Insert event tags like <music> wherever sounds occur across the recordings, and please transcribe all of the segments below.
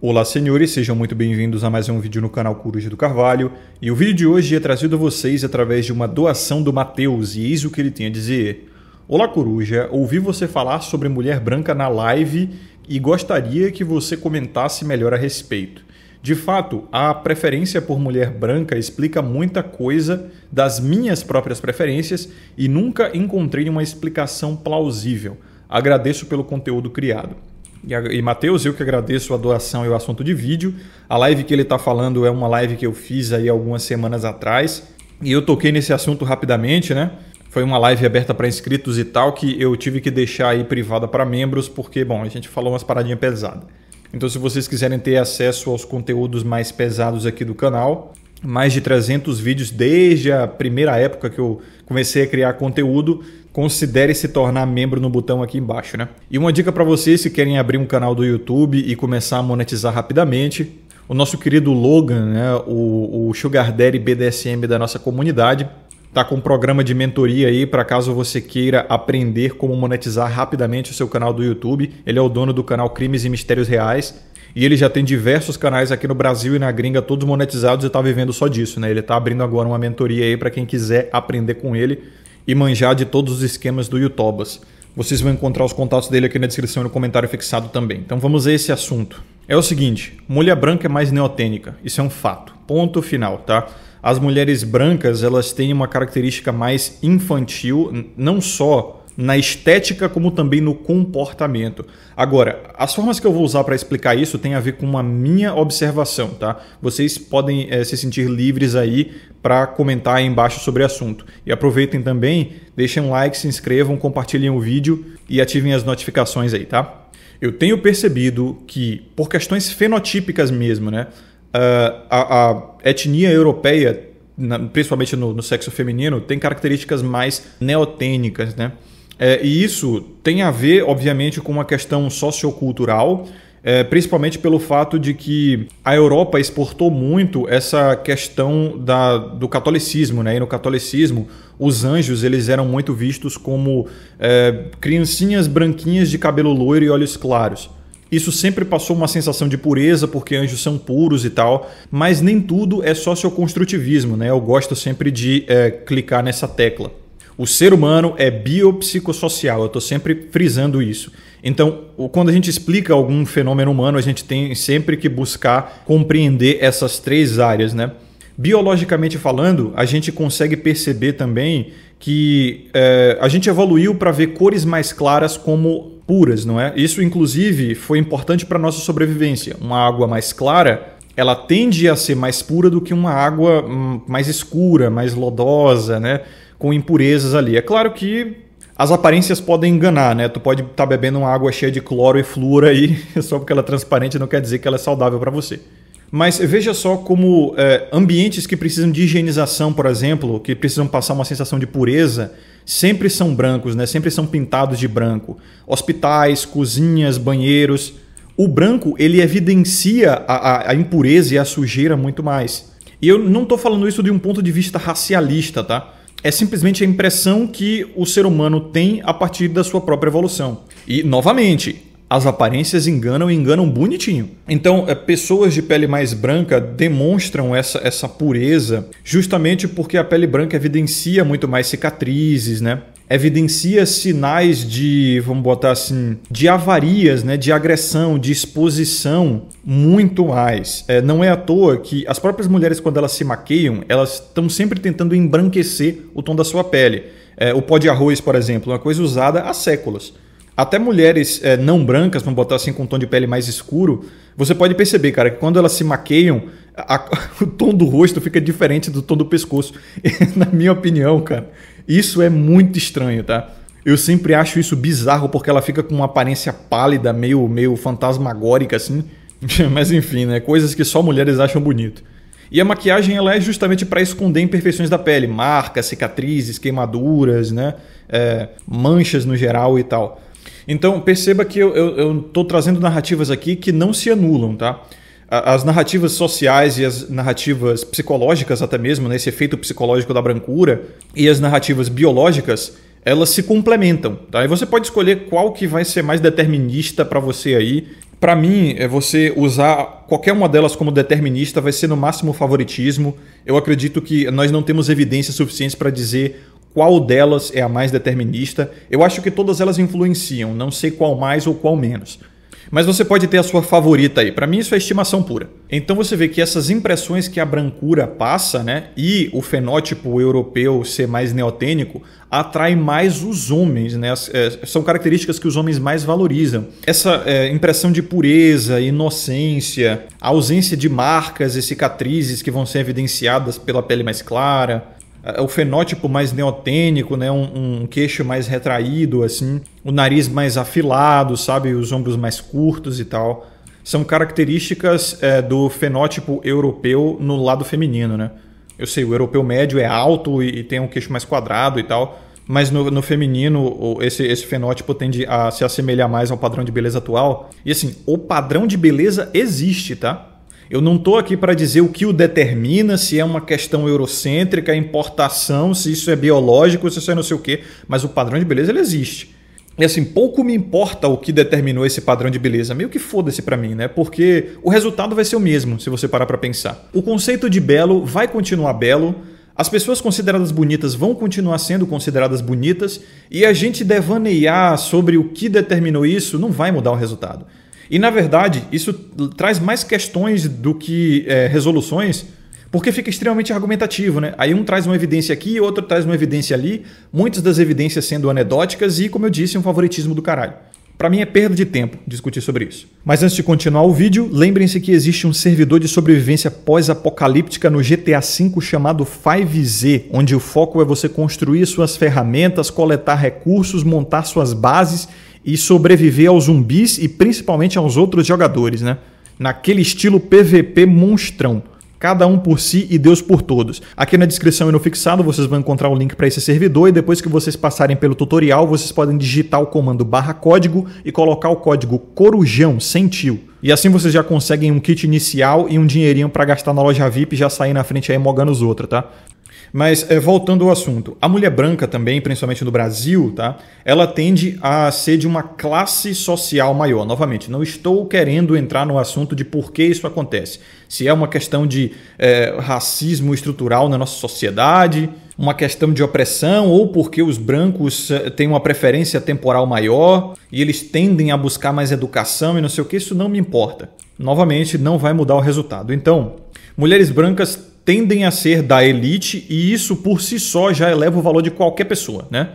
Olá senhores, sejam muito bem-vindos a mais um vídeo no canal Coruja do Carvalho. E o vídeo de hoje é trazido a vocês através de uma doação do Matheus, e eis o que ele tem a dizer. Olá Coruja, ouvi você falar sobre mulher branca na live e gostaria que você comentasse melhor a respeito. De fato, a preferência por mulher branca explica muita coisa das minhas próprias preferências e nunca encontrei uma explicação plausível. Agradeço pelo conteúdo criado. E, e Matheus, eu que agradeço a doação e o assunto de vídeo. A live que ele está falando é uma live que eu fiz aí algumas semanas atrás. E eu toquei nesse assunto rapidamente, né? Foi uma live aberta para inscritos e tal, que eu tive que deixar aí privada para membros, porque, bom, a gente falou umas paradinhas pesadas. Então, se vocês quiserem ter acesso aos conteúdos mais pesados aqui do canal, mais de 300 vídeos desde a primeira época que eu comecei a criar conteúdo, considere se tornar membro no botão aqui embaixo, né? E uma dica para vocês se querem abrir um canal do YouTube e começar a monetizar rapidamente, o nosso querido Logan, né, o, o Sugar Daddy BDSM da nossa comunidade, tá com um programa de mentoria aí para caso você queira aprender como monetizar rapidamente o seu canal do YouTube. Ele é o dono do canal Crimes e Mistérios Reais. E ele já tem diversos canais aqui no Brasil e na gringa, todos monetizados e está vivendo só disso, né? Ele está abrindo agora uma mentoria aí para quem quiser aprender com ele e manjar de todos os esquemas do Yutobas. Vocês vão encontrar os contatos dele aqui na descrição e no comentário fixado também. Então vamos a esse assunto. É o seguinte, mulher branca é mais neotênica, isso é um fato. Ponto final, tá? As mulheres brancas, elas têm uma característica mais infantil, não só na estética como também no comportamento. Agora, as formas que eu vou usar para explicar isso tem a ver com a minha observação, tá? Vocês podem é, se sentir livres aí para comentar aí embaixo sobre o assunto. E aproveitem também, deixem um like, se inscrevam, compartilhem o vídeo e ativem as notificações aí, tá? Eu tenho percebido que, por questões fenotípicas mesmo, né? Ah, a, a etnia europeia, principalmente no, no sexo feminino, tem características mais neotênicas, né? É, e isso tem a ver, obviamente, com uma questão sociocultural. É, principalmente pelo fato de que a Europa exportou muito essa questão da, do catolicismo, né? E no catolicismo, os anjos eles eram muito vistos como é, criancinhas branquinhas de cabelo loiro e olhos claros. Isso sempre passou uma sensação de pureza, porque anjos são puros e tal, mas nem tudo é socioconstrutivismo, né? Eu gosto sempre de é, clicar nessa tecla. O ser humano é biopsicossocial, eu estou sempre frisando isso. Então, quando a gente explica algum fenômeno humano, a gente tem sempre que buscar compreender essas três áreas, né? Biologicamente falando, a gente consegue perceber também que é, a gente evoluiu para ver cores mais claras como puras, não é? Isso, inclusive, foi importante para nossa sobrevivência. Uma água mais clara, ela tende a ser mais pura do que uma água hum, mais escura, mais lodosa, né? com impurezas ali. É claro que as aparências podem enganar, né? Tu pode estar tá bebendo uma água cheia de cloro e flúor aí, <laughs> só porque ela é transparente não quer dizer que ela é saudável para você. Mas veja só como é, ambientes que precisam de higienização, por exemplo, que precisam passar uma sensação de pureza, sempre são brancos, né? sempre são pintados de branco. Hospitais, cozinhas, banheiros. O branco ele evidencia a, a, a impureza e a sujeira muito mais. E eu não estou falando isso de um ponto de vista racialista, tá? é simplesmente a impressão que o ser humano tem a partir da sua própria evolução. E, novamente, as aparências enganam e enganam bonitinho. Então, é, pessoas de pele mais branca demonstram essa, essa pureza justamente porque a pele branca evidencia muito mais cicatrizes, né? evidencia sinais de, vamos botar assim, de avarias, né, de agressão, de exposição muito mais. É, não é à toa que as próprias mulheres, quando elas se maqueiam, elas estão sempre tentando embranquecer o tom da sua pele. É, o pó de arroz, por exemplo, é uma coisa usada há séculos. Até mulheres é, não brancas, vamos botar assim, com um tom de pele mais escuro, você pode perceber, cara, que quando elas se maqueiam, a, <laughs> o tom do rosto fica diferente do tom do pescoço. <laughs> Na minha opinião, cara, isso é muito estranho, tá? Eu sempre acho isso bizarro porque ela fica com uma aparência pálida, meio, meio fantasmagórica assim. <laughs> Mas enfim, né? Coisas que só mulheres acham bonito. E a maquiagem ela é justamente para esconder imperfeições da pele, marcas, cicatrizes, queimaduras, né? É, manchas no geral e tal. Então perceba que eu estou trazendo narrativas aqui que não se anulam, tá? as narrativas sociais e as narrativas psicológicas até mesmo, né, esse efeito psicológico da brancura e as narrativas biológicas, elas se complementam, tá? E você pode escolher qual que vai ser mais determinista para você aí. Para mim, é você usar qualquer uma delas como determinista vai ser no máximo favoritismo. Eu acredito que nós não temos evidências suficientes para dizer qual delas é a mais determinista. Eu acho que todas elas influenciam, não sei qual mais ou qual menos. Mas você pode ter a sua favorita aí. Para mim isso é estimação pura. Então você vê que essas impressões que a brancura passa, né, e o fenótipo europeu ser mais neotênico, atrai mais os homens, né? É, são características que os homens mais valorizam. Essa é, impressão de pureza, inocência, ausência de marcas e cicatrizes que vão ser evidenciadas pela pele mais clara, é, é o fenótipo mais neotênico, né? Um, um, queixo mais retraído, assim, o nariz mais afilado, sabe? Os ombros mais curtos e tal. São características é, do fenótipo europeu no lado feminino, né? Eu sei, o europeu médio é alto e, e tem um queixo mais quadrado e tal, mas no, no, feminino esse, esse fenótipo tende a se assemelhar mais ao padrão de beleza atual. E assim, o padrão de beleza existe, tá? Eu não estou aqui para dizer o que o determina, se é uma questão eurocêntrica, importação, se isso é biológico, se isso é não sei o quê, mas o padrão de beleza ele existe. E assim, pouco me importa o que determinou esse padrão de beleza, meio que foda-se para mim, né? Porque o resultado vai ser o mesmo, se você parar para pensar. O conceito de belo vai continuar belo, as pessoas consideradas bonitas vão continuar sendo consideradas bonitas, e a gente devanear sobre o que determinou isso não vai mudar o resultado. E na verdade, isso traz mais questões do que é, resoluções, porque fica extremamente argumentativo, né? Aí um traz uma evidência aqui, outro traz uma evidência ali, muitas das evidências sendo anedóticas e, como eu disse, um favoritismo do caralho. Para mim é perda de tempo discutir sobre isso. Mas antes de continuar o vídeo, lembrem-se que existe um servidor de sobrevivência pós-apocalíptica no GTA V chamado 5Z, onde o foco é você construir suas ferramentas, coletar recursos, montar suas bases e sobreviver aos zumbis e principalmente aos outros jogadores, né? Naquele estilo PVP monstrão. Cada um por si e Deus por todos. Aqui na descrição e no fixado vocês vão encontrar o link para esse servidor e depois que vocês passarem pelo tutorial, vocês podem digitar o comando barra código e colocar o código corujão sem tio. E assim vocês já conseguem um kit inicial e um dinheirinho para gastar na loja VIP e já sair na frente aí mogando os outros, tá? Mas é, voltando ao assunto, a mulher branca também, principalmente no Brasil, tá? Ela tende a ser de uma classe social maior. Novamente, não estou querendo entrar no assunto de por que isso acontece. Se é uma questão de é, racismo estrutural na nossa sociedade, uma questão de opressão, ou porque os brancos eh, têm uma preferência temporal maior e eles tendem a buscar mais educação e não sei o que, isso não me importa. Novamente, não vai mudar o resultado. Então, mulheres brancas tendem a ser da elite e isso por si só já eleva o valor de qualquer pessoa, né?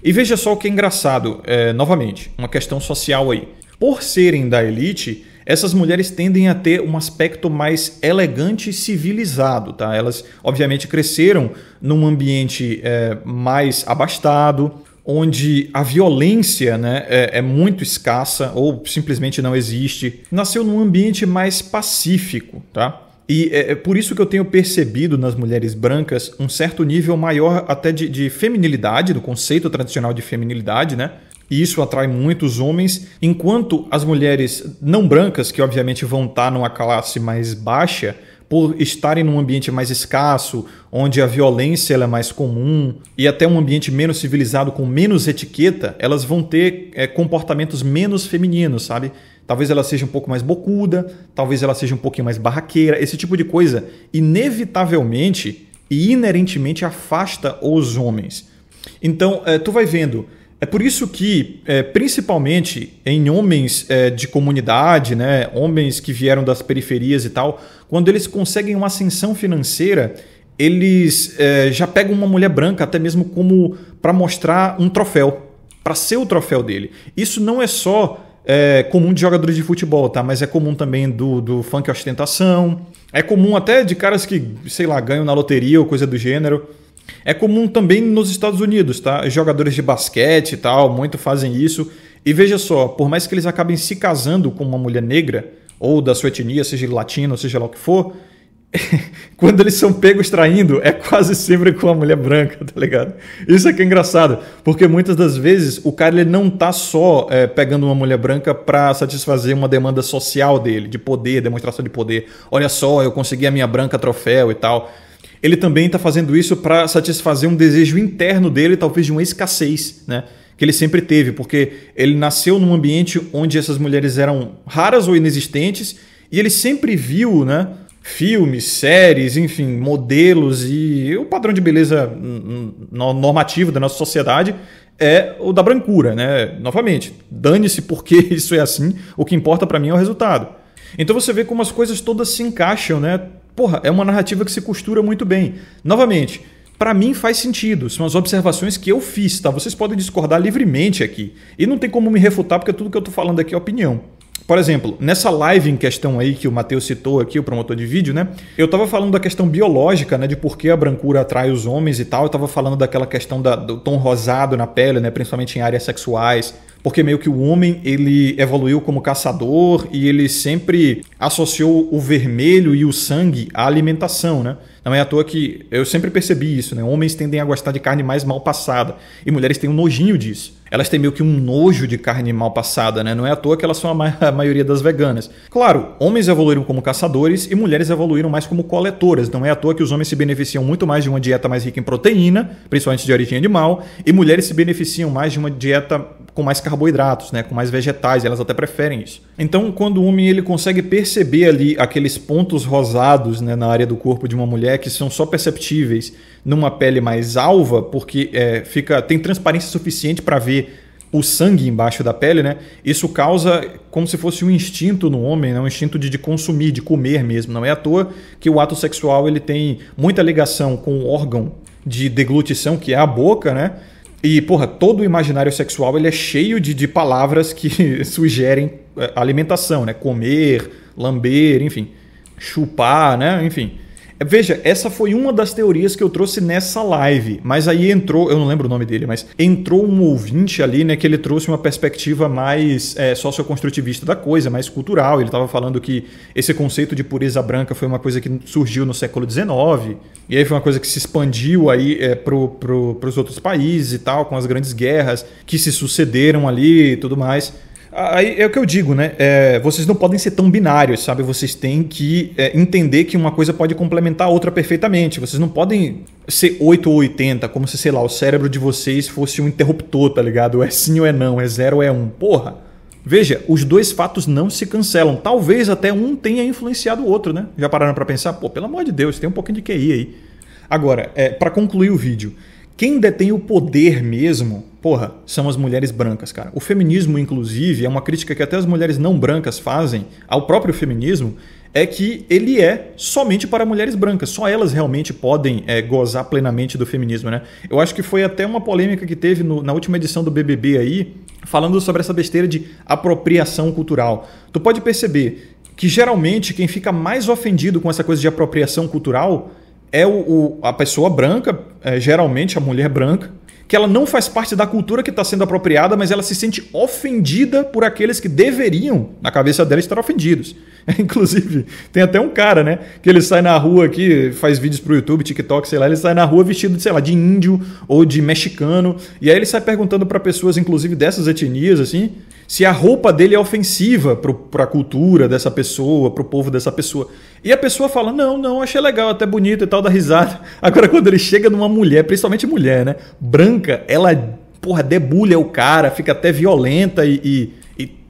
E veja só o que é engraçado, é, novamente, uma questão social aí. Por serem da elite, essas mulheres tendem a ter um aspecto mais elegante e civilizado, tá? Elas, obviamente, cresceram num ambiente é, mais abastado, onde a violência né, é, é, muito escassa ou simplesmente não existe. Nasceu num ambiente mais pacífico, tá? E é, é por isso que eu tenho percebido nas mulheres brancas um certo nível maior até de, de feminilidade, do conceito tradicional de feminilidade, né? E isso atrai muitos homens, enquanto as mulheres não brancas, que obviamente vão estar tá numa classe mais baixa, por estarem num ambiente mais escasso, onde a violência é mais comum e até um ambiente menos civilizado com menos etiqueta, elas vão ter é, comportamentos menos femininos, sabe? Talvez ela seja um pouco mais bocuda, talvez ela seja um pouquinho mais barraqueira, esse tipo de coisa inevitavelmente e inerentemente afasta os homens. Então, é, tu vai vendo é por isso que, é, principalmente em homens é, de comunidade, né, homens que vieram das periferias e tal, quando eles conseguem uma ascensão financeira, eles é, já pegam uma mulher branca até mesmo como para mostrar um troféu, para ser o troféu dele. Isso não é só é, comum de jogadores de futebol, tá? Mas é comum também do, do funk ostentação. É comum até de caras que, sei lá, ganham na loteria ou coisa do gênero. É comum também nos Estados Unidos, tá? Jogadores de basquete e tal, muito fazem isso. E veja só, por mais que eles acabem se casando com uma mulher negra, ou da sua etnia, seja latino, seja lá o que for, <laughs> quando eles são pegos traindo, é quase sempre com uma mulher branca, tá ligado? Isso é que é engraçado, porque muitas das vezes o cara ele não tá só é, pegando uma mulher branca para satisfazer uma demanda social dele, de poder, demonstração de poder. Olha só, eu consegui a minha branca troféu e tal. Ele também está fazendo isso para satisfazer um desejo interno dele, talvez de uma escassez, né? que ele sempre teve, porque ele nasceu num ambiente onde essas mulheres eram raras ou inexistentes e ele sempre viu, né? Filmes, séries, enfim, modelos e o padrão de beleza normativo da nossa sociedade é o da brancura, né? Novamente, dane-se porque <laughs> isso é assim, o que importa para mim é o resultado. Então você vê como as coisas todas se encaixam, né? porra, é uma narrativa que se costura muito bem. Novamente, para mim faz sentido, são as observações que eu fiz, tá? Vocês podem discordar livremente aqui. E não tem como me refutar, porque tudo que eu tô falando aqui é opinião. Por exemplo, nessa live em questão aí que o Matheus citou aqui, o promotor de vídeo, né? Eu tava falando da questão biológica, né? De por que a brancura atrai os homens e tal. Eu tava falando daquela questão da, do tom rosado na pele, né? Principalmente em áreas sexuais porque meio que o homem ele evoluiu como caçador e ele sempre associou o vermelho e o sangue à alimentação, né? Não é à toa que eu sempre percebi isso, né? Homens tendem a gostar de carne mais mal passada e mulheres têm um nojinho disso elas têm meio que um nojo de carne mal passada, né? Não é à toa que elas são a, ma a maioria das veganas. Claro, homens evoluíram como caçadores e mulheres evoluíram mais como coletoras. Não é à toa que os homens se beneficiam muito mais de uma dieta mais rica em proteína, principalmente de origem animal, e mulheres se beneficiam mais de uma dieta com mais carboidratos, né? Com mais vegetais, elas até preferem isso. Então, quando o homem ele consegue perceber ali aqueles pontos rosados, né, na área do corpo de uma mulher que são só perceptíveis numa pele mais alva, porque é, fica tem transparência suficiente para ver o sangue embaixo da pele, né? Isso causa como se fosse um instinto no homem, né? um instinto de, de consumir, de comer mesmo. Não é à toa que o ato sexual ele tem muita ligação com o órgão de deglutição, que é a boca, né? E, porra, todo o imaginário sexual ele é cheio de, de palavras que <laughs> sugerem é, alimentação, né? Comer, lamber, enfim. Chupar, né? Enfim. Veja, essa foi uma das teorias que eu trouxe nessa live, mas aí entrou, eu não lembro o nome dele, mas entrou um ouvinte ali, né, que ele trouxe uma perspectiva mais é, socioconstrutivista da coisa, mais cultural. Ele estava falando que esse conceito de pureza branca foi uma coisa que surgiu no século XIX, e aí foi uma coisa que se expandiu aí é, pro, pro, pros outros países e tal, com as grandes guerras que se sucederam ali e tudo mais. Aí é o que eu digo, né? É, vocês não podem ser tão binários, sabe? Vocês têm que é, entender que uma coisa pode complementar a outra perfeitamente. Vocês não podem ser 8 ou 80, como se, sei lá, o cérebro de vocês fosse um interruptor, tá ligado? É sim ou é não, é zero ou é um. Porra! Veja, os dois fatos não se cancelam. Talvez até um tenha influenciado o outro, né? Já pararam para pensar? Pô, pelo amor de Deus, tem um pouquinho de QI aí. Agora, é, para concluir o vídeo, quem detém o poder mesmo, porra, são as mulheres brancas, cara. O feminismo, inclusive, é uma crítica que até as mulheres não brancas fazem ao próprio feminismo, é que ele é somente para mulheres brancas. Só elas realmente podem é, gozar plenamente do feminismo, né? Eu acho que foi até uma polêmica que teve no, na última edição do BBB aí, falando sobre essa besteira de apropriação cultural. Tu pode perceber que geralmente quem fica mais ofendido com essa coisa de apropriação cultural é o, o a pessoa branca, é, geralmente a mulher branca, que ela não faz parte da cultura que está sendo apropriada, mas ela se sente ofendida por aqueles que deveriam, na cabeça dela, estar ofendidos. <laughs> Inclusive, tem até um cara, né? Que ele sai na rua aqui, faz vídeos pro YouTube, TikTok, sei lá, ele sai na rua vestido, sei lá, de índio ou de mexicano. E aí ele sai perguntando para pessoas, inclusive dessas etnias, assim, se a roupa dele é ofensiva para a cultura dessa pessoa, para o povo dessa pessoa. E a pessoa fala: não, não, achei legal, até bonito e tal, da risada. <laughs> Agora, quando ele chega numa mulher, principalmente mulher, né? Branca, ela, porra, debulha o cara, fica até violenta e, e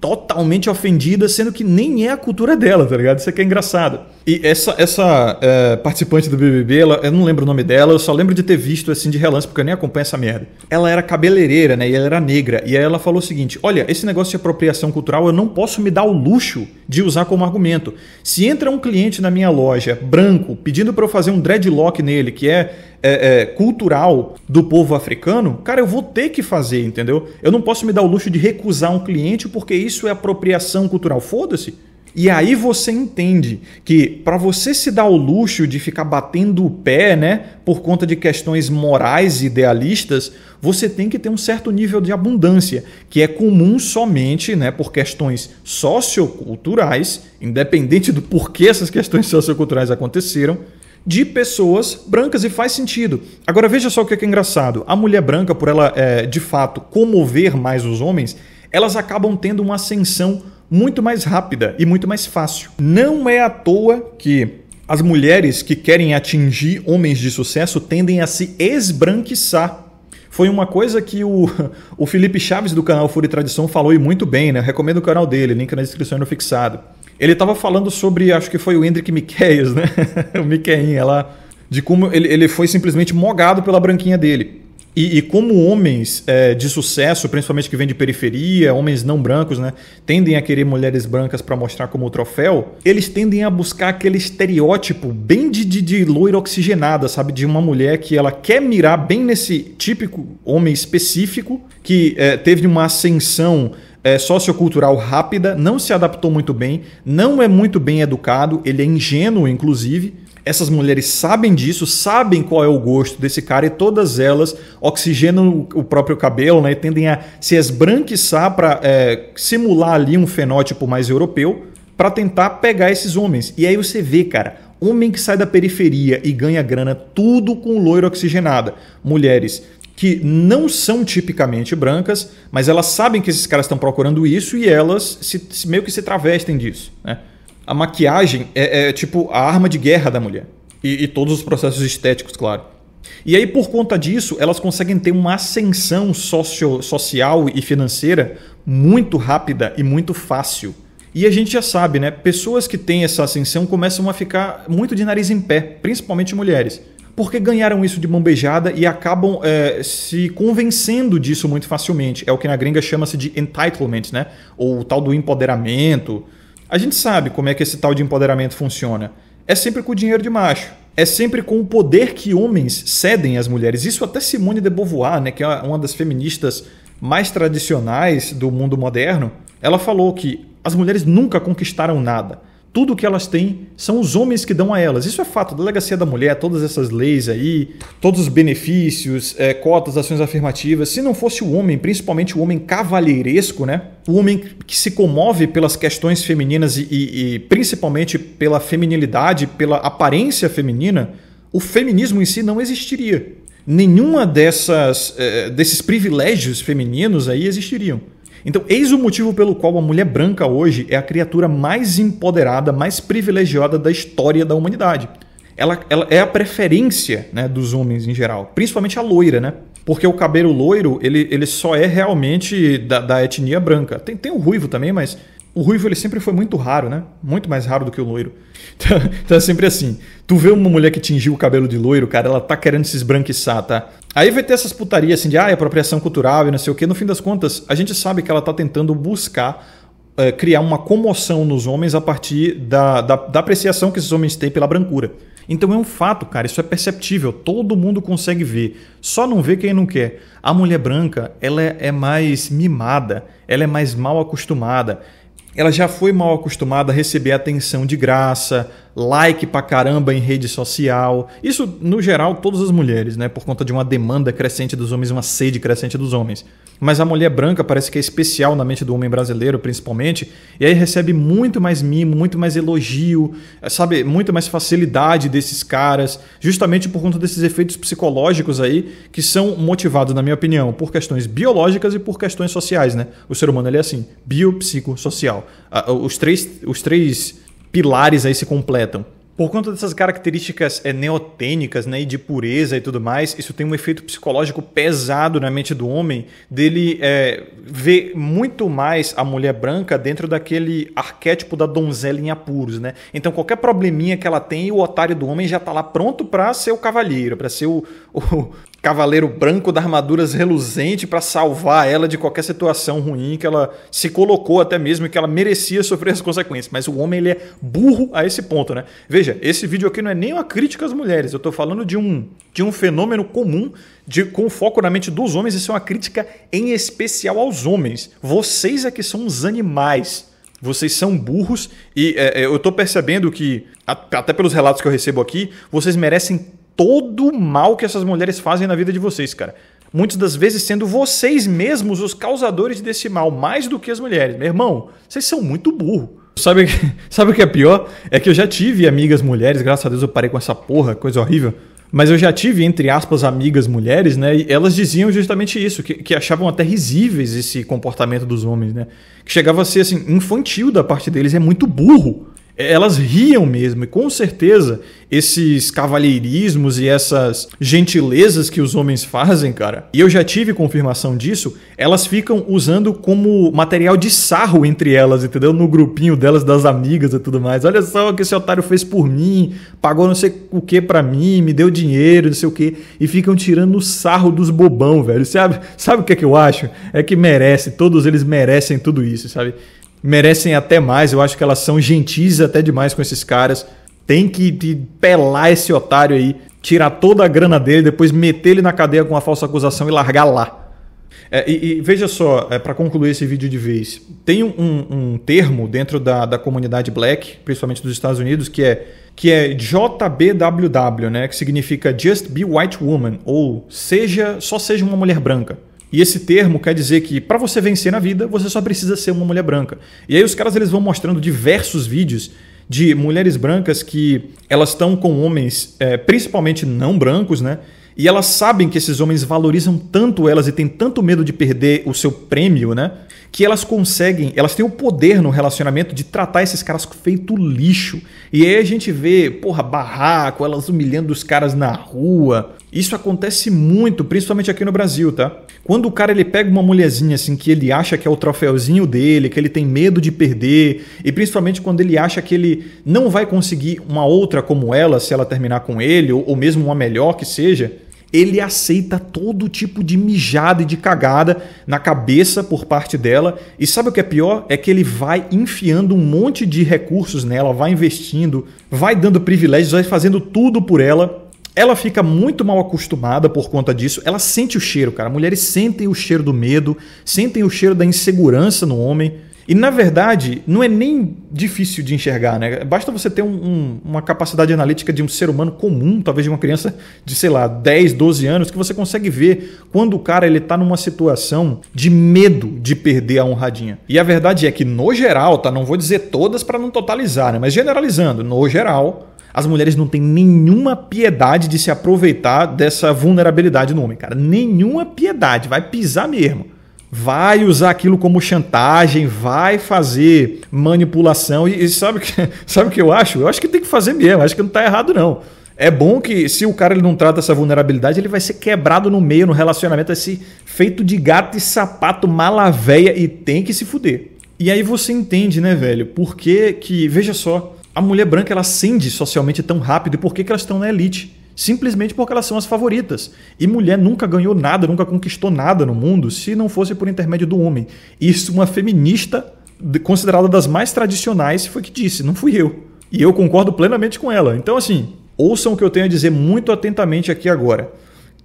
totalmente ofendida, sendo que nem é a cultura dela, tá ligado? Isso aqui é engraçado. E essa, essa é, participante do BBB, ela, eu não lembro o nome dela, eu só lembro de ter visto assim de relance, porque eu nem acompanho essa merda. Ela era cabeleireira, né? E ela era negra. E aí ela falou o seguinte: olha, esse negócio de apropriação cultural eu não posso me dar o luxo de usar como argumento. Se entra um cliente na minha loja, branco, pedindo para eu fazer um dreadlock nele, que é é, é, cultural do povo africano, cara, eu vou ter que fazer, entendeu? Eu não posso me dar o luxo de recusar um cliente porque isso é apropriação cultural. Foda-se. E aí você entende que para você se dar o luxo de ficar batendo o pé, né, por conta de questões morais idealistas, você tem que ter um certo nível de abundância, que é comum somente, né, por questões socioculturais, independente do porquê essas questões socioculturais aconteceram, de pessoas brancas e faz sentido. Agora veja só o é que é, engraçado. A mulher branca, por ela é, de fato comover mais os homens, elas acabam tendo uma ascensão muito mais rápida e muito mais fácil. Não é à toa que as mulheres que querem atingir homens de sucesso tendem a se esbranquiçar. Foi uma coisa que o, <laughs> o Felipe Chaves do canal Fura e Tradição falou e muito bem, né? recomendo o canal dele, link na descrição e no fixado ele estava falando sobre, acho que foi o Hendrik Miqueias, né? <laughs> o Miqueinha lá. De como ele, ele foi simplesmente mogado pela branquinha dele. E, e, como homens é, de sucesso, principalmente que vêm de periferia, homens não brancos, né, tendem a querer mulheres brancas para mostrar como troféu, eles tendem a buscar aquele estereótipo bem de, de, de loira oxigenada, sabe? De uma mulher que ela quer mirar bem nesse típico homem específico, que é, teve uma ascensão é, sociocultural rápida, não se adaptou muito bem, não é muito bem educado, ele é ingênuo, inclusive. Essas mulheres sabem disso, sabem qual é o gosto desse cara e todas elas oxigenam o próprio cabelo né, tendem a se esbranquiçar para é, simular ali um fenótipo mais europeu para tentar pegar esses homens. E aí você vê, cara, homem que sai da periferia e ganha grana tudo com loiro oxigenada. Mulheres que não são tipicamente brancas, mas elas sabem que esses caras estão procurando isso e elas se, se, meio que se travestem disso. Né? A maquiagem é, é, tipo a arma de guerra da mulher. E, e todos os processos estéticos, claro. E aí, por conta disso, elas conseguem ter uma ascensão socio, social e financeira muito rápida e muito fácil. E a gente já sabe, né? Pessoas que têm essa ascensão começam a ficar muito de nariz em pé, principalmente mulheres porque ganharam isso de mão beijada e acabam é, se convencendo disso muito facilmente. É o que na gringa chama-se de entitlement, né? Ou o tal do empoderamento. A gente sabe como é que esse tal de empoderamento funciona. É sempre com o dinheiro de macho. É sempre com o poder que homens cedem às mulheres. Isso até Simone de Beauvoir, né, que é uma das feministas mais tradicionais do mundo moderno, ela falou que as mulheres nunca conquistaram nada tudo que elas têm são os homens que dão a elas. Isso é fato. A delegacia da mulher, todas essas leis aí, todos os benefícios, é, cotas, ações afirmativas. Se não fosse o homem, principalmente o homem cavalheiresco, né? O homem que se comove pelas questões femininas e, e, e principalmente pela feminilidade, pela aparência feminina, o feminismo em si não existiria. Nenhuma dessas é, desses privilégios femininos aí existiriam. Então, eis o motivo pelo qual a mulher branca hoje é a criatura mais empoderada, mais privilegiada da história da humanidade. Ela, ela é a preferência né, dos homens em geral, principalmente a loira, né? Porque o cabelo loiro, ele, ele só é realmente da, da etnia branca. Tem, tem o ruivo também, mas o ruivo ele sempre foi muito raro, né? Muito mais raro do que o loiro. <laughs> Então, então é sempre assim. Tu vê uma mulher que tingiu o cabelo de loiro, cara, ela tá querendo se esbranquiçar, tá? Aí vai ter essas putarias assim de ah, é apropriação cultural e não sei o quê. No fim das contas, a gente sabe que ela tá tentando buscar eh, criar uma comoção nos homens a partir da, da, da apreciação que esses homens têm pela brancura. Então é um fato, cara, isso é perceptível, todo mundo consegue ver. Só não vê quem não quer. A mulher branca, ela é, é mais mimada, ela é mais mal acostumada, ela já foi mal acostumada a receber atenção de graça, like pra caramba em rede social. Isso, no geral, todas as mulheres, né? Por conta de uma demanda crescente dos homens, uma sede crescente dos homens. Mas a mulher branca parece que é especial na mente do homem brasileiro, principalmente, e aí recebe muito mais mimo, muito mais elogio, eh, sabe? Muito mais facilidade desses caras, justamente por conta desses efeitos psicológicos aí, que são motivados, na minha opinião, por questões biológicas e por questões sociais, né? O ser humano, ele é assim, biopsicossocial. Os três. Os três pilares aí se completam. Por conta dessas características é, neotênicas né, e de pureza e tudo mais, isso tem um efeito psicológico pesado na mente do homem, dele é, ver muito mais a mulher branca dentro daquele arquétipo da donzela em apuros. Né? Então, qualquer probleminha que ela tem, o otário do homem já está lá pronto para ser o cavalheiro, para ser o, o, cavaleiro branco da armaduras reluzente para salvar ela de qualquer situação ruim que ela se colocou até mesmo que ela merecia sofrer as consequências. Mas o homem ele é burro a esse ponto, né? Veja, esse vídeo aqui não é nem uma crítica às mulheres. Eu estou falando de um de um fenômeno comum de, com foco na mente dos homens. Isso é uma crítica em especial aos homens. Vocês é que são os animais. Vocês são burros e é, é eu estou percebendo que, até pelos relatos que eu recebo aqui, vocês merecem todo o mal que essas mulheres fazem na vida de vocês, cara. Muitas das vezes sendo vocês mesmos os causadores desse mal, mais do que as mulheres. Meu irmão, vocês são muito burro. Sabe, <laughs> sabe o que é pior? É que eu já tive amigas mulheres, graças a Deus eu parei com essa porra, coisa horrível. Mas eu já tive, entre aspas, amigas mulheres, né? E elas diziam justamente isso, que, que achavam até risíveis esse comportamento dos homens, né? Que chegava a ser, assim, infantil da parte deles, é muito burro elas riam mesmo, e com certeza esses cavalheirismos e essas gentilezas que os homens fazem, cara, e eu já tive confirmação disso, elas ficam usando como material de sarro entre elas, entendeu? No grupinho delas, das amigas e tudo mais. Olha só o que esse otário fez por mim, pagou não sei o que para mim, me deu dinheiro, não sei o que, e ficam tirando o sarro dos bobão, velho. Sabe, sabe o que, é que eu acho? É que merece, todos eles merecem tudo isso, sabe? merecem até mais. Eu acho que elas são gentis até demais com esses caras. Tem que pelar esse otário aí, tirar toda a grana dele, depois meter ele na cadeia com uma falsa acusação e largar lá. É, e, e, veja só, é, para concluir esse vídeo de vez, tem um, um termo dentro da, da, comunidade black, principalmente dos Estados Unidos, que é, que é JBWW, né, que significa Just Be White Woman, ou seja, só seja uma mulher branca. E esse termo quer dizer que para você vencer na vida, você só precisa ser uma mulher branca. E aí os caras eles vão mostrando diversos vídeos de mulheres brancas que elas estão com homens, é, principalmente não brancos, né? E elas sabem que esses homens valorizam tanto elas e têm tanto medo de perder o seu prêmio, né? que elas conseguem, elas têm o poder no relacionamento de tratar esses caras feito lixo. E aí a gente vê, porra, barraco, elas humilhando os caras na rua. Isso acontece muito, principalmente aqui no Brasil, tá? Quando o cara ele pega uma mulherzinha assim que ele acha que é o troféuzinho dele, que ele tem medo de perder, e principalmente quando ele acha que ele não vai conseguir uma outra como ela se ela terminar com ele, ou, ou mesmo uma melhor que seja, ele aceita todo tipo de mijada e de cagada na cabeça por parte dela. E sabe o que é pior? É que ele vai enfiando um monte de recursos nela, vai investindo, vai dando privilégios, vai fazendo tudo por ela. Ela fica muito mal acostumada por conta disso. Ela sente o cheiro, cara. Mulheres sentem o cheiro do medo, sentem o cheiro da insegurança no homem. E na verdade, não é nem difícil de enxergar, né? Basta você ter um, um, uma capacidade analítica de um ser humano comum, talvez de uma criança de, sei lá, 10, 12 anos, que você consegue ver quando o cara ele tá numa situação de medo de perder a honradinha. E a verdade é que, no geral, tá? Não vou dizer todas para não totalizar, né? Mas generalizando, no geral, as mulheres não têm nenhuma piedade de se aproveitar dessa vulnerabilidade no homem, cara. Nenhuma piedade, vai pisar mesmo vai usar aquilo como chantagem, vai fazer manipulação. E, e sabe, que, <laughs> sabe o que eu acho? Eu acho que tem que fazer mesmo, acho que não está errado não. É bom que se o cara ele não trata essa vulnerabilidade, ele vai ser quebrado no meio, no relacionamento, vai ser feito de gato e sapato, malaveia e tem que se fuder. E aí você entende, né, velho? Por que que, veja só, a mulher branca ela ascende socialmente tão rápido e por que, que elas estão na elite? simplesmente porque elas são as favoritas. E mulher nunca ganhou nada, nunca conquistou nada no mundo se não fosse por intermédio do homem. Isso uma feminista considerada das mais tradicionais foi que disse, não fui eu. E eu concordo plenamente com ela. Então assim, ouçam o que eu tenho a dizer muito atentamente aqui agora.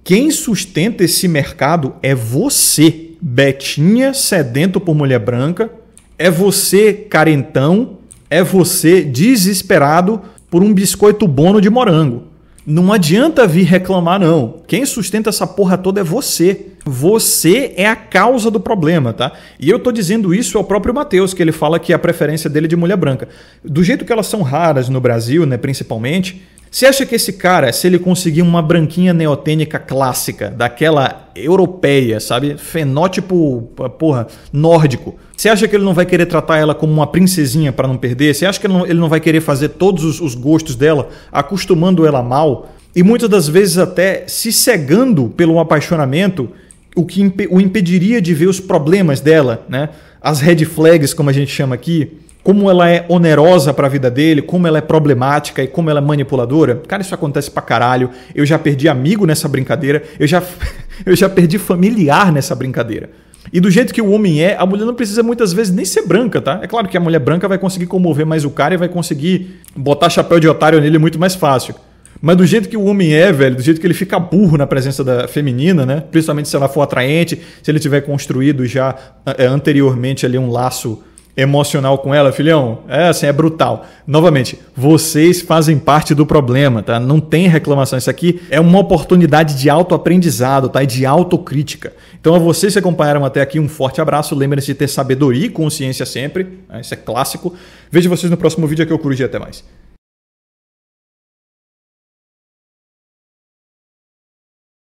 Quem sustenta esse mercado é você, Betinha, sedento por mulher branca, é você carentão, é você desesperado por um biscoito bono de morango. Não adianta vir reclamar, não. Quem sustenta essa porra toda é você. Você é a causa do problema, tá? E eu tô dizendo isso ao próprio Matheus, que ele fala que a preferência dele é de mulher branca. Do jeito que elas são raras no Brasil, né, principalmente, você acha que esse cara, se ele conseguir uma branquinha neotênica clássica, daquela europeia, sabe? Fenótipo, porra, nórdico. Você acha que ele não vai querer tratar ela como uma princesinha para não perder? Você acha que ele não, ele não vai querer fazer todos os, os gostos dela, acostumando ela mal? E muitas das vezes até se cegando pelo apaixonamento, o que imp o impediria de ver os problemas dela, né? As red flags, como a gente chama aqui como ela é onerosa para a vida dele, como ela é problemática e como ela é manipuladora. Cara, isso acontece pra caralho. Eu já perdi amigo nessa brincadeira, eu já, <laughs> eu já perdi familiar nessa brincadeira. E do jeito que o homem é, a mulher não precisa muitas vezes nem ser branca, tá? É claro que a mulher branca vai conseguir comover mais o cara e vai conseguir botar chapéu de otário nele muito mais fácil. Mas do jeito que o homem é, velho, do jeito que ele fica burro na presença da feminina, né? Principalmente se ela for atraente, se ele tiver construído já eh, anteriormente ali um laço emocional com ela, filhão, é assim, é brutal. Novamente, vocês fazem parte do problema, tá? Não tem reclamação. Isso aqui é uma oportunidade de autoaprendizado, tá? E de autocrítica. Então, a vocês que acompanharam até aqui, um forte abraço. Lembrem-se de ter sabedoria e consciência sempre. Né? Isso é clássico. Vejo vocês no próximo vídeo aqui, eu e até mais.